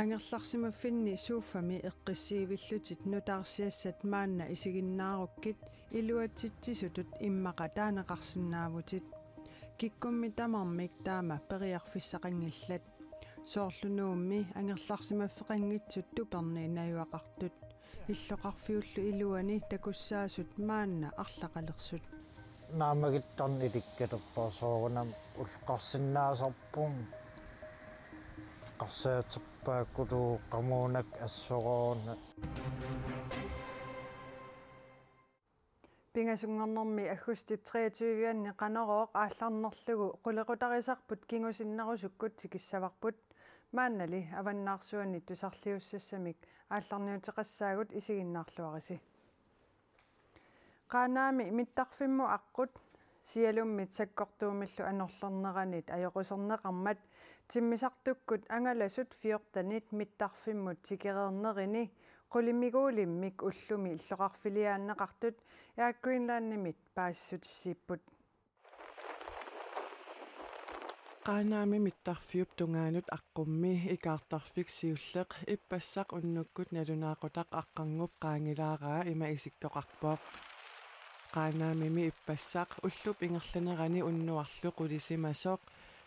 ангерларсимаффинни сууффами эққиссиивиллутит нутаарсиассат маанна исигиннааругкит илуатситсисутут иммақатаанеқарсинаавутит киккумми тамармик таама периарфиссақангиллат соорлунуумми ангерларсимаффеқангитсут туперни наюақартут иллоқарфиуллу илуани такуссаасут маанна арлақалерсут наамагиттарни тиккатерпаа соорунам улқарсинаасарпун аққарсаатеппааккулуу қамуунак ассороорна пингасунгэрнэрми аггустип 23-ианни канарооқ аалларнерлугу қулеқутарисарпут кингусиннерусуккут тикиссаварпут мааннали аваннаарсуани тусарлиуссассамик аалларниутеқассаагут исигиннаарлуариси qanaami imittaqfimmu aqqut сиалуммит саккортуумиллу анерлернеранит аёқусернеқармат тиммисартуккут ангаласут фиортанит миттарфиммут тикерернерини qulimigoolimmik ullumi illoqarfiliaannaqartut Air Greenlandnimit paassutissiipput qaainaami mittarfiup tungaanut aqqummi ikaartarfik siulleq ippassaq unnukkut nalunaaqutaq aqqangup qaangilaaraa ima isikkoqarpooq qaangaamimi ippassaq ullup ingerlanerani unnuarlu qulisimasoq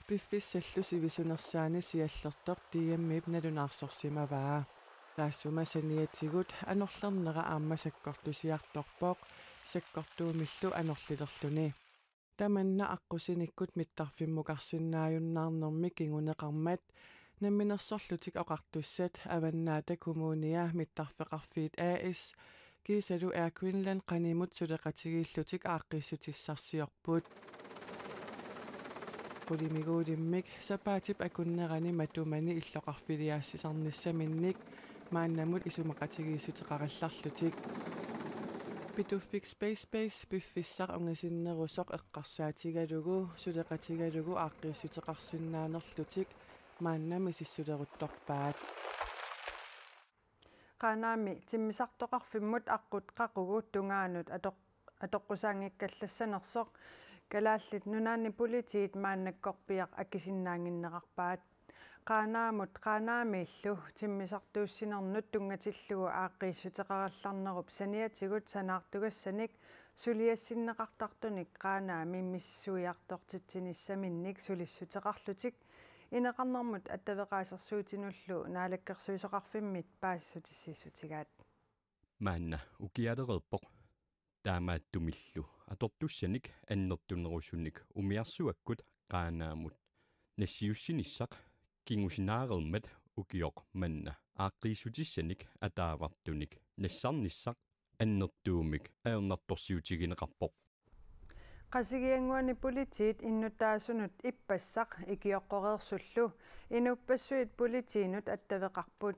piffis sallusivisunersaani siallertoq tiammiip nalunaarsorsimavaa таассума саниатигут анерлернера аама саккортусиарторпооқ саккортуумиллу анерлилерлүни таманна аққусиниккут миттарфиммукарсинааюннаарнэрми кигунеқармат намминерсорлутик оқартуссат аваннаата коммуния миттарфеқарфиит аас kiisalu Air Greenland qanimut suleqatigiillutik aaqqissutissarsiorpuut qulimiguulimmik sapaatip akunnerani matumani illoqarfiliaassisarnissaminnik мааннамут исумақатигииссутеқаралларлутик pitufik space space piffissar ungasinnerusoq eqqarsaatigalugu suleqatigalugu aaqqiissutеқарсиннааnerlutik мааннами сиссулерутторпаат qaanaami timmisartoqarfimmut aqqut qaqugut tungaanut atoq atoqqusaanngikkallasanersoq kalaallit nunaanni politiit maannakkorpiaq akisinnaanginneqarpaat qaaнаамут qaaнаамииллу тиммисартууссинернут тунгаtillugu ааққиссутеқаралларнеруп саниатигут санаартугасsaник сулиассиннеқартартуник qaaнаами миссуиартортитсиниссаминник сулиссутеқарлутик инеқарнэрмут аттавеқаасерсуутинуллу наалаккерсуисоқарфиммит паассутиссиссутигаат маанна укиалерэппоқ таамааттумиллу атортуссаник аннертунерусунник умиарсуаккут қаанаамут нассиуссиниссақ кингусинаарермат укиоқ манна аақкииссутиссаник атаавартуник нассарниссақ аннертуумик аернарторсиутигинеқарпоқ qasigianguani politiit innuttaasunut ippassaq ikioqqoreersullu inupпассуит politiinut attaveqarput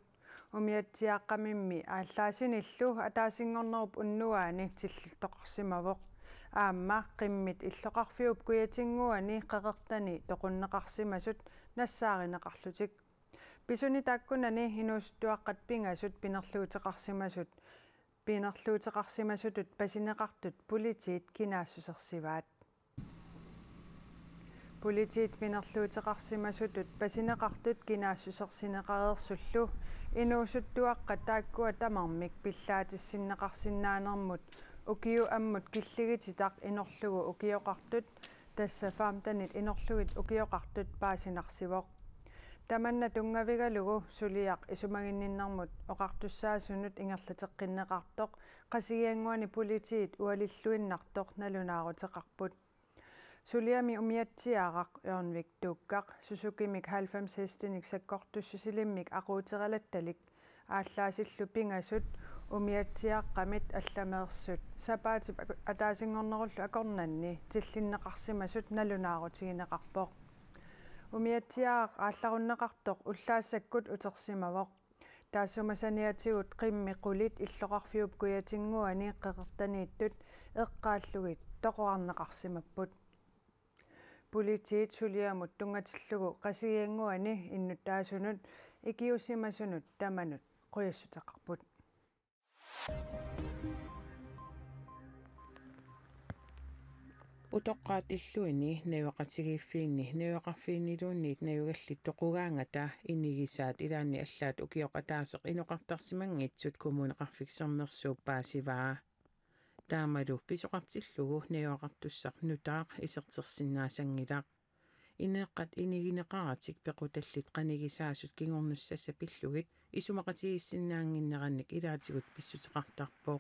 умиатсиааққамимми ааллаасиниллу атаасингорнеруп уннуаани тиллтоқарсимавоқ аама қиммит иллоқарфиуп куятингуани қеқертани тоқуннеқарсимасут нассааринеқарлутик писуни таккунани инуустуаққат пингасут пинерлуутеқарсимасут пинарлуутеқарсимасутут пасинеқартут политиит кинаассусерсиваат политиит пинарлуутеқарсимасутут пасинеқартут кинаассусерсинеқареерсуллу инуусуттуаққа тааккуа тамармик пиллаатиссиннеқарсинаанермут укиу аммут киллигититақ инерлугу укиоқартут тассафаамтанит инерлугит укиоқартут паасинарсивоқ таманна тунгавигалугу сулияқ исумагинниннэрмут оқартуссаасунут ингерлатеққиннеқартоқ қасигиангуани политиит уалиллуиннартоқ налунаарутеқарпут сулиями умиатсиаарақ уорнвик тууккақ сусукимик 90 хестиник саккортуссусилиммик ақуутералатталик ааллаасиллу пингасут умиатсиаққамит алламеерсут сапаатип атаасингорнеруллу акорнанни тиллиннеқарсимасут налунаарутигинеқарпоқ умиатсиарaq аалларуннеқартоқ уллаассаккут утерсимавоқ таассумасаниатигут қимми қулит иллоқарфиуп куятингуа аниэққеқартанииттут эққааллугит тоқоарнеқарсимаппут политиит сулиамут тунгатиллугу қасигиангуани иннут таасунут икиусимасунут таманут қуяссутеқарпут Thank you. утоққаат иллуини навеқатигииффиинни навеқарфиинилуунниит навегалли тоқугаангата инигисаат илаанни аллаат укиоқатаасеқ иноқартарсимангитсут коммунеқарфиксернерсууп паасиваа таамалу писоқартиллугу навеқартуссақ нутаақ исертерсинаасангилақ инеққат инигинеқаратик пеқуталлит қанигисаасут кигорнуссаса пиллугит исумақатигиссиннаангиннеранник илаатигут писсутеқартарпоқ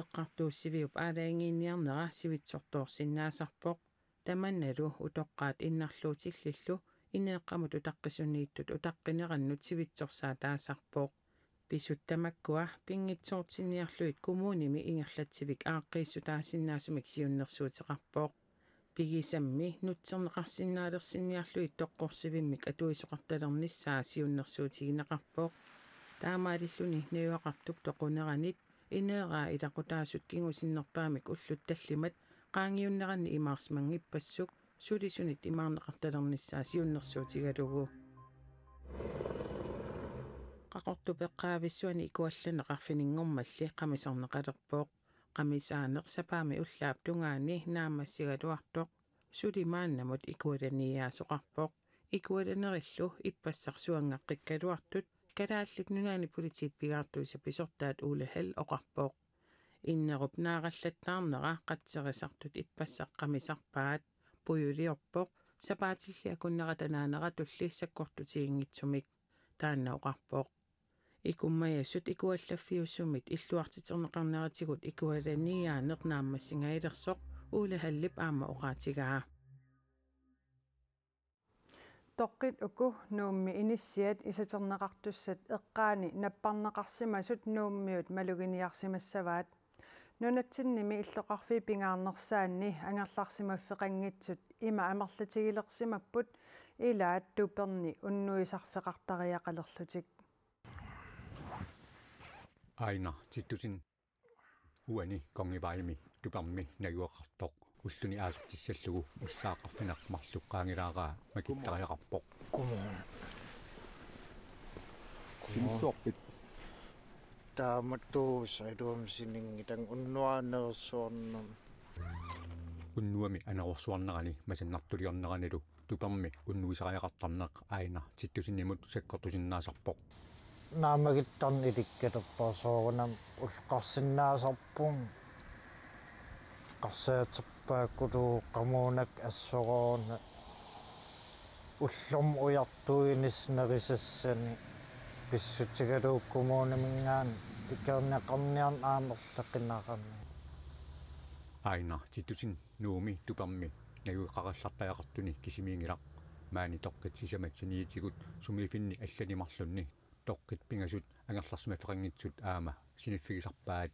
эққартууссивиуп аалаангиинниарнера сивитсортуорсиннаасарпоқ таманналу утоққаат иннарлуутиллиллу инеэққамут утаққисунииттут утаққинераннут сивитсорсаа таасарпоқ писуттамаккуа пингитсоортинниарлуит кумууними ингерлатсивик ааққииссу таасиннаасумик сиуннерсуутеқарпоқ пигисамми нутсернеқарсинаалерсинниарлуит тоққорсивиммик атуисоқарталернissaа сиуннерсуутигинеқарпоқ таамаалиллуни наюақартук тоқунеранит инеераа илакутаасут кигусиннерпаамик уллут таллимат qaangiunnerani imaarsmanngippassuk sulisunit imaarneqartalernissaa siunnersuutigalugu qaqortu peqqaavissuani ikuallane qarfininngermalli qamisarneqalerpooq qamisaanersapaami ullaap tungaani naammassigaluartoq sulimaannamut ikualaniyaasoqarpooq ikualanerillu ippassarsuangaqqikkaluartut калааллут нунаани политит пигартуиса писортаат уулахал оқарпоо иннеруп наараллаттаарнера қатсерисартут иппассаққамисарпаат пуйулиорпоо сапаатилли акуннера танаанера туллиссаккортутигингитсумик таанна оқарпоо икуммаясут икуаллаффиуссумит иллуартитернеқарнератигут икуаланиаа нернааммассингаилерсоқ уулахаллип аама оқаатигаа тоққит уку нуумми иниссиат исатернеқартуссат эққаани наппарнеқарсимасут нууммиут малугиниарсимассаваат нунатсинними иллоқарфи пингаарнерсаанни ангерларсимаффеқангитсут има амерлатигилерсимаппут илаат туперни уннуисарфеқартариақалерлутик айна титтусин уани конгиваими тупамми нагуоқартоқ уллуни аалертиссаллугу уллаақарфинақмарлуккаангилаараа макиттариақарпоқ кумун симсуарпит тааматтуусайдуам синингитан уннуаанерсуарнам уннуами анерорсуарнерани масаннартулиорнеранилу тупарми уннуисариақартарнеқ аина титтусиннимут саккортусиннаасарпоқ наамагиттарниликкатерпаасоорунам улқарсиннаасарпун qarsaatserpaakkuluu qamuunak assoroorna ullum ujartuinisnerisassan писсутигалууккумуунамингаан иккернеқарниарн аамерлаққиннақарни айна титусин нууми тупарми нагуиқараллартаяқартуни кисимиингилақ маани тоққит сисаматсиниитигут сумифинни алланимарлунни тоққит пигасут ангерларсума феқангитсут аама синиффигисарпаат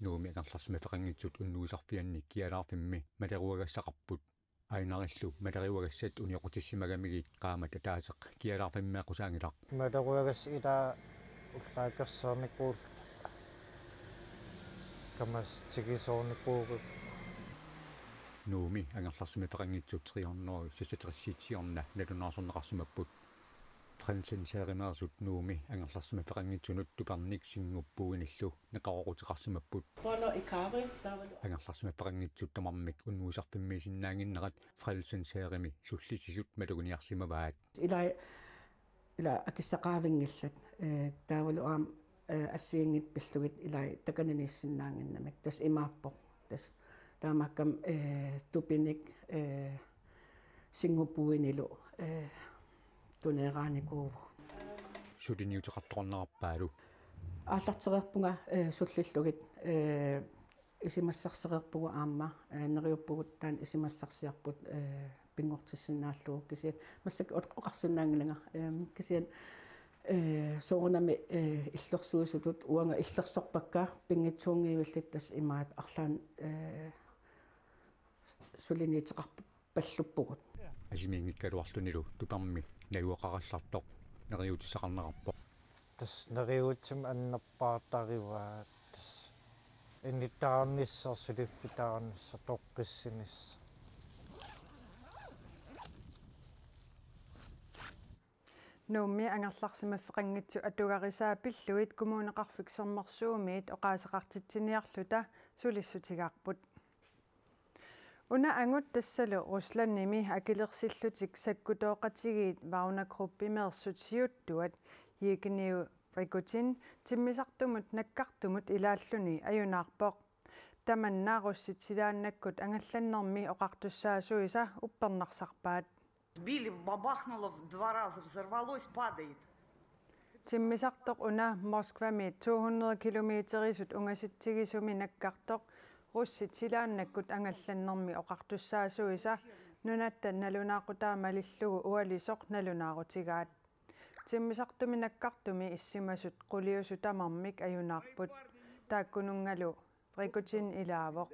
нууми анерларсми феқангитсут уннуисарфианни киалаарфимми малеруагассақарпут айнариллу малериуагассат униоқутиссимагамиги қаамата таасеқ киалаарфиммеақусаангилар малеруагасси ила уллааккерсаарникуулт камас тигисоорникуугу нууми анерларсми феқангитсут триарнери сисатериссиитсиорна налунаарсорнеқарсимаппут трэнсин сааринаарсут нууми ангалларсима пеқангитсунут тупарник сингуппуиниллу неқарорутиқарсимаппут ангалларсима пеқангитсут тамармик уннуусарфиммисиннаангиннерат фрэлсин саарими суллисисут малугуниарсимаваат илай ila akissaqaavinngillat taavalu aam assiingit pillugit ila takaniniissinnaanginnamik tas imaappoq tas taamakkam tupinik singupuinilu тунеерааникуув сулиниутеқартоқарнераппаалу ааллартериарпунга суллиллугит исимассарсериарпугу аама нериуппугут таан исимассарсиарпут пингортиссинааллуу кисиат массак оқарсинаангиланга кисиат э соорнами э, э, э иллерсуусутут уанга иллерсорпакка пингитсуунгиивиллит тас имаат арлаан э сулиниитеқарпу паллуппугут асимиингиккалуарлунилу тупарми нагуақараллартоқ нериутиссақарнерарпоқ тас нериутим аннерпаартариваа тас инниттаарниссар сулиппитаарнисса тоққиссинисса нуумми ангерларсимаффеқангитсу атугарисаапиллуит кумуунеқарфиксермарсуумиит оқаасеқартитсиниарлута сулиссутигаарпут Уна ангут тассалу Русланними акилерсиллутик саккутооқатигиит ваунакруппи мерсутсиуттуат иикниу рикутин тиммисартумут наккартумут илааллуни аюнаарпоқ таманнаарусситилааннаккут ангалланнэрми оқартуссаасуиса уппернарсарпаат били бабахнуло в два раза взорвалось падает тиммисартоқ уна Москвами 200 километрисут унгаситтигисуми наккартоқ russit silaannakkut angallannermi oqartussaasuisa nunatta nalunaaqqutaa malillugu ualisoq nalunaarutigaat timmisartumi nakkartumi issimasut quliusu tamarmik ajunaarput taakkunungalu rikutin ilaavoq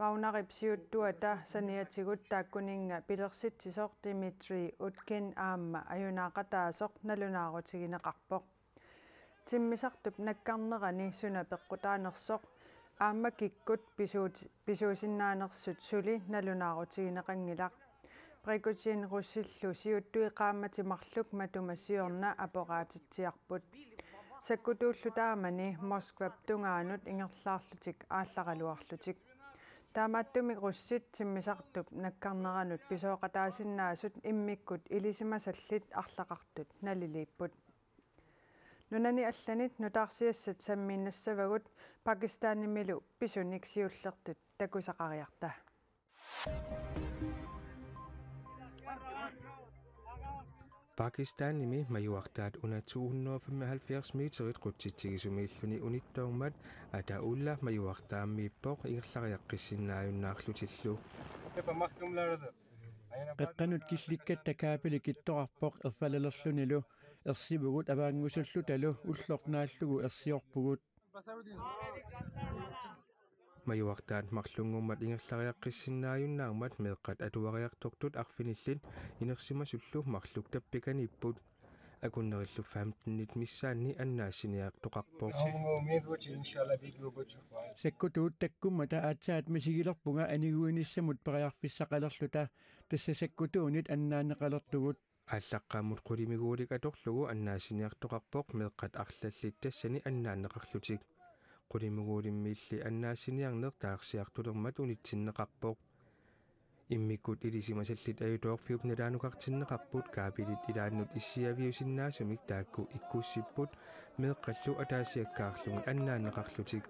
ваунарипсиуттуата саниатигут тааккунинга пилерситсисоқ димитри уткин аама аюнаақатаасоқ налунаарутигинеқарпоқ тиммисартуп наккарнерани суна пеққутаанерсоқ аама киккут писуут писуусиннааnerсут сули налунаарутигинеқангилар прикутин руссиллу сиуттуи қаамматимарлук матумассиорна апораатитсиарпут саккутууллу таамани москвап тунгаанут ингерлаарлутик аалларалуарлутик таамааттуми руссит тиммисартуп наккарнеранут писооқатаасиннаасут иммиккут илисимасаллит арлақартут налилииппут нунани алланит нутаарсиассат самминнассавагут пакистанимилу писуниксиуллертут такусақариарта Pakistanimi majuartaat una 275 meterit qutsitsigisumilluni unittaummat ata ulla majuartaammiippoq igerlariaqqissinnaajunnaarlutillu qeqqanut killikkat takaapilikittoqarpoq erfalalerlunilu ерсивгут аваангусуллу талу уллорнааллугу ерсиорпугут маюартаат марлунгуммат ингерлариаққиссиннааюннаангмат меэққат атуариартортут арфиниллит инерсима суллу марлук таппиканиппут акуннериллу 15-нит миссаанни аннаасинеақ тоқарпоо саккутуут таккумма таатсаат мисигилерпунга анигуиниссамут периарфиссақалерлута тасса саккутуунит аннаанеқалертугут аллаққааммут қулимигууликаторлугу аннаасиниартоқарпоқ меққат арлаллит тассани аннаанеқарлутик қулимигуулиммиилли аннаасиниарнер таарсиартулермат унитсиннеқарпоқ иммиккут илисимасаллит аютоорфиуп налаанукартиннеқарпут каапилит илааннут иссиавиусиннаасумик таакку иккууссиппут меққаллу атаасиаккаарлугу аннаанеқарлутик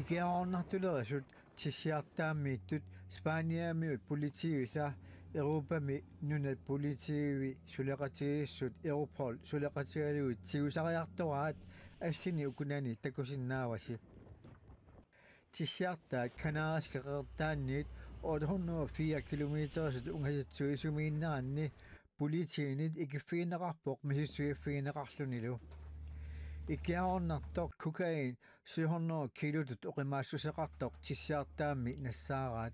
Ikke har naturlig resurs тисиартааммииттут спааниаамиут политигиса эрупами нунат политигиви сулеқатигиссут эрупол сулеқатигалуит тигусариартораат ассини укунани такусиннааваси тисиартаа канаарас кеқертаанниит 804 километрсут унгасатсуисумииннаранни политигинит икиффиинеқарпоқ мисиссуиффиинеқарлунилу икиаорнартоқ кукаин 700 килотут оқимаассусеқартоқ тиссаартаами нассаараат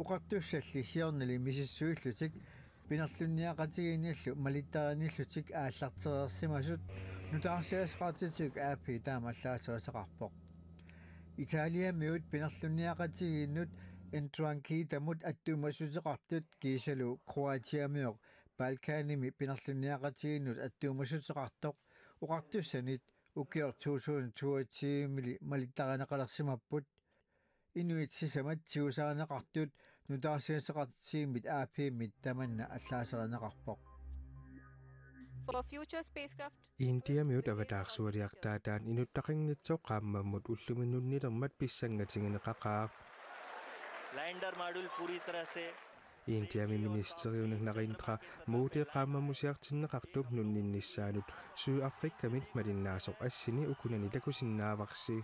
оқартуссалли сиорнали мисиссуиллутик пинерлунниақатигииниллу малиттааниллутик ааллартерерсимасут нутаарсиасқаатитик аапи таамаллаасерасеқарпоқ Италия миут пинерлунниақатигииннут энтранки тамут аттуумасутеқартут кисалу Кроатиамиоқ Балканими пинерлунниақатигииннут аттуумасутеқартоқ uqartiussanit ukiartuusuunsuatsiimili malittaranaqalersimapпut инуит сисаматсиусаанеқартут нутаарсиасеқартсииммит аапииммит таманна аллаасеринеқарпоқ for future spacecraft Indiam yut avatar suriak ta dan inut takingnitso qaammammut ulluminnunnilermat pissangatingineqaqaaq lander module puri tarah se иинтиами министериунак наринтра муутеқааммамусиартиннеқартуп нунниннссаанут сүү африккамит малиннаасоқ ассини укунани лакусиннааварси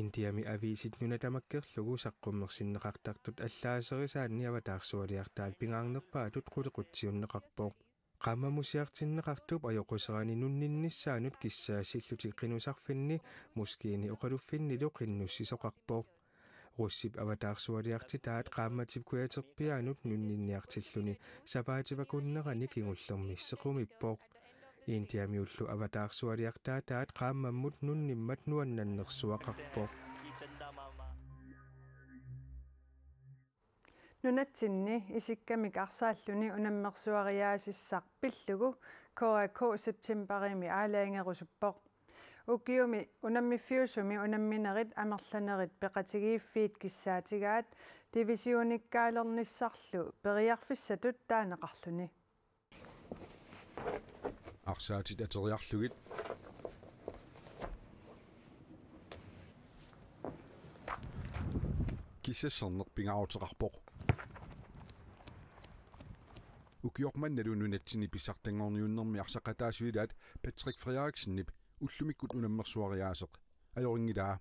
Индиами ависит нунатамаккерлугу саққуммерсиннеқартартут аллаасерисаанни аватаарсуалиартаал пингаарнерпаатут қулеқутсиуннеқарпоқ qammamusiartinneqartup ajoquseraani nunninnissaanut kissaassillutiq qinusarfinni muskiini oqaluffinnilu qinnussisoqarpoq руссип аватаарсуалиартитаат qaammatipkuyaterpianut nunninniartilluni sapaatipakunnerani kingullermi issequmippoq индиамиуллу аватаарсуалиартаа таат qaammammut нунниммат нуаннаннерсуақарпоқ нунатсинни исиккамик арсааллуни унаммерсуариаасиссар пиллугу коак септембарими аалаангерусуппоқ укиуми унаммиффиусуми унамминерит амерланерит пеқатигииффиит киссаатигаат дивисиониккаалерниссарлу периарфиссатут таанеқарлуни арсаатит атериарлугит киссассернер пингаутеқарпоқ укиорманналунунатсини писсартангорниуннэрми арсақатаасуилаат патрик фриариксиннип уллумиккут унаммерсуариаасеқ аёрингилаа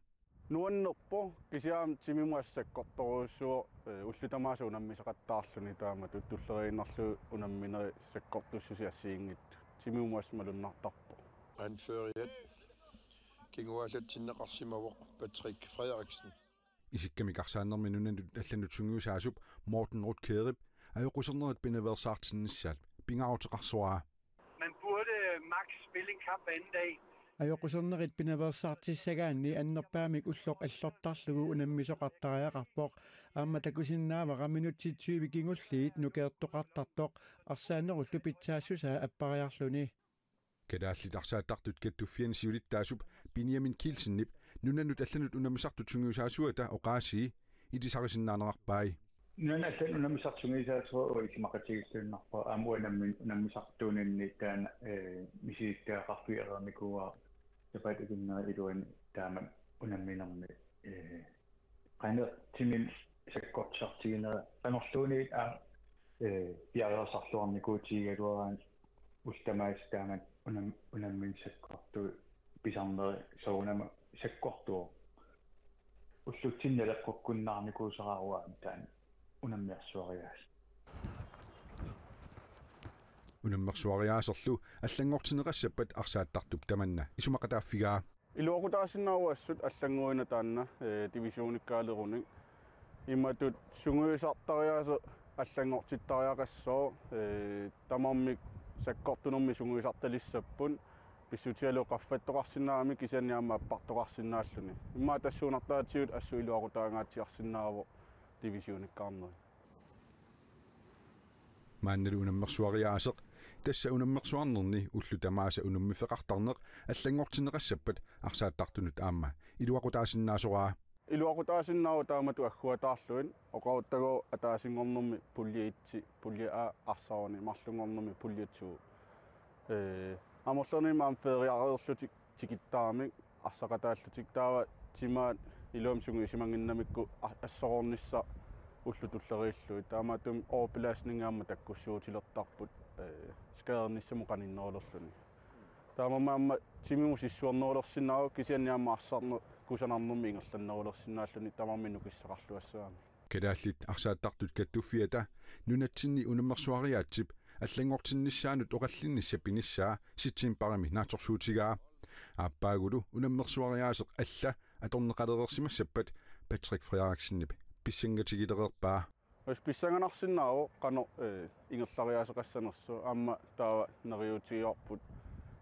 нуаннерпо кисиаам тимимуассаккорторуссуо уллутамаасу унаммисақаттаарлуни таама туттуллерииннарлу унамминери саккортуссуси ассиингит тимимуас малуннартарпо анфериат кингуасатсиннеқарсимавоқ патрик фредериксен исикками карсааннэрми нунанут алланутсунгиусаасуп мортен рут кэрип аёқусернерит пинавэрсаартиннссаат пингаутеқарсуараа man burde max spille en kamp anden dag ajokkusernerit pinavaarsaartissagaanni annerpaamik ulloq аллортарлугу унаммисоқартариақарпоқ аама такусиннаава раминутси 20 кингуллиит нукеэртоқартартоқ арсаанеру лупитсаассусаа аппариарлуни кэдааллитарсааттартут каттуффиани сиулиттаасуп пиниамин килсиннип нунаннут алланут унамисартут сунгиусаасуата оқааси итисарисиннаанерарпаи Nenä sen on nämä no saksun niin isäsi oli makatsiisten nappa amuen nämä nämä no, saksun niin, niin missä tämä niin eh, kahvi on niin ja päätetään nämä idoin tämä on nämä nämä aina timin se kotsaksiin ja nostuu se kohtu pisanda se on nämä se kohtu Ustuu sinne, унаммиарсуариаас унаммерсуариаасерлу аллангортинеқассаппат арсааттартуп таманна исумақатааффигаа илуакутаасиннаруассут аллангуина таанна дивисиониккаалеруни э, имматут сунгуисартариаасо аллангортиттариақассоо э, тамармик саккортунэрми сунгуисарталиссаппун писсутиалу qaffаттоқарсинаами кисаниаама аппартоқарсинааллуни иммаа тассуунартаатиут ассу илуакутаангаатиарсинааво divisioonekkaarneri мааннер унаммерсуариаасеқ тасса унаммерсуарнерни уллу тамааса унуммифеқартарнеқ аллангортинеқассаппат арсааттартунут аама илуақутаасиннаасораа илуақутаасиннаава таамату аггуатаарлуин оқауттагу атаасингорнерми пуллиитси пуллиа арсаорни марлунгорнерми пуллиатсуу э аморлерни маамфериареерлутик тикиттаамик арсақатааллутик таава тимаат илуамсугу симангиннамикку ассоорнисса уллу туллерииллуи таама тум оопилааснингаама таккуссуутилертарпут скаерниссаму каниннерулерлуни таама маама тимиму сиссуорнерулерсинаа кисианниаама арсарне кусанарнэрми ингерланнерулерсинааллуни тамарми нукиссақарлуассаами кэдааллит арсааттартут каттуффиата нунатсинни унаммерсуариаатсип аллангортиннissaанут оқаллиннисса пингиссаа ситсин парами нааторсуутигаа ааппаагулу унаммерсуариаасеқ алла аторнеқалеерсимассаппат патрик фриараксиннип писсангатигилерерпаа ус писсанганарсинаау қано э, ингерлариаасеқассанерсу аама таава нариутигиорпут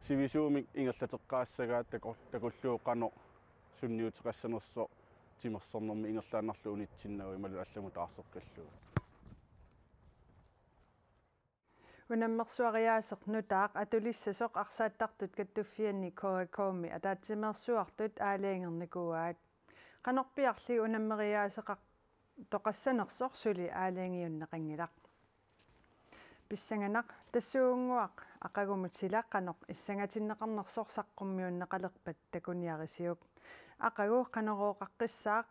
сивисуумик ингерлатеққаассагаат такор такуллуу қано сунниутеқассанерсо тимерсорнэрми ингерлаанарлу унитсиннау ималу алламу таарсеққиллуу унаммерсуариаасеқ нутаақ атулиссасоқ арсааттартут каттуффианни коакооми атаатсимерсуартут аалиангерникууаат канорпиарли унаммериаасеқар тоқассанерсор сули аалиангиуннеқангилақ писсанганақ тассуунгуақ ақагумут силааққанеқ иссангатиннеқарнерсор саққуммиуннеқалерпат такуниарисиук ақагуу канарооқаққиссаақ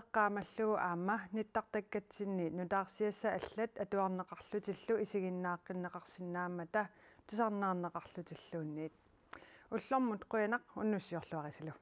эққаамаллугу аама ниттартаккатсинни нутаарсиасса аллат атуарнеқарлутиллу исигиннааққиннеқарсинаамата тусарнаарнеқарлутиллуунниит уллормут қуянақ уннуссиорлуарисилу